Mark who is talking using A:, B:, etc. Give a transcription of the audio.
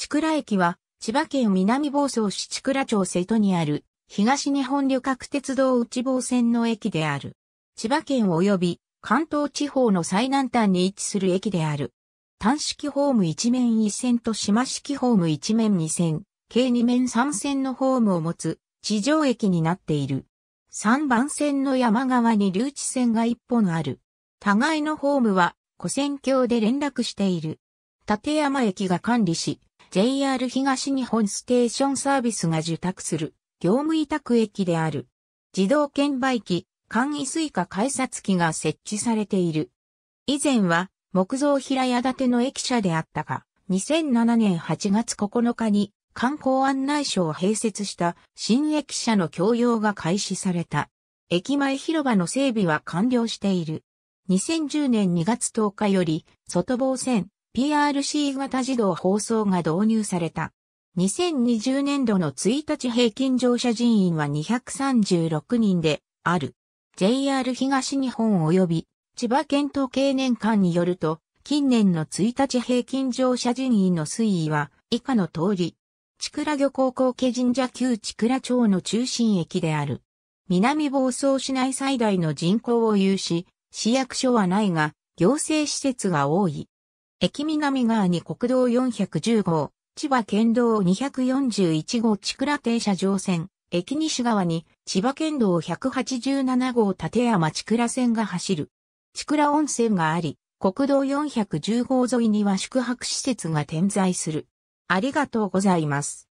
A: 千
B: 倉駅は、千葉県南房総市千倉町瀬戸にある、東日本旅客鉄道内房線の駅である。千葉県及び関東地方の最南端に位置する駅である。単式ホーム一面一線と島式ホーム一面二線、計二面三線のホームを持つ地上駅になっている。三番線の山側に留置線が一本ある。互いのホームは、古線橋で連絡している。立山駅が管理し、JR 東日本ステーションサービスが受託する業務委託駅である。自動券売機、簡易スイカ改札機が設置されている。以前は木造平屋建ての駅舎であったが、2007年8月9日に観光案内所を併設した新駅舎の供用が開始された。駅前広場の整備は完了している。2010年2月10日より外房線、PRC 型自動放送が導入された。2020年度の1日平均乗車人員は236人である。JR 東日本及び千葉県統計年間によると、近年の1日平均乗車人員の推移は以下の通り、千倉漁港後家神社旧千倉町の中心駅である。南房総市内最大の人口を有し、市役所はないが、行政施設が多い。駅南側に国道410号、千葉県道241号千倉停車場線、駅西側に千葉県道187号立山千倉線が走る。千倉温泉があり、国道410号沿いには宿泊施設が点在する。あり
A: がとうございます。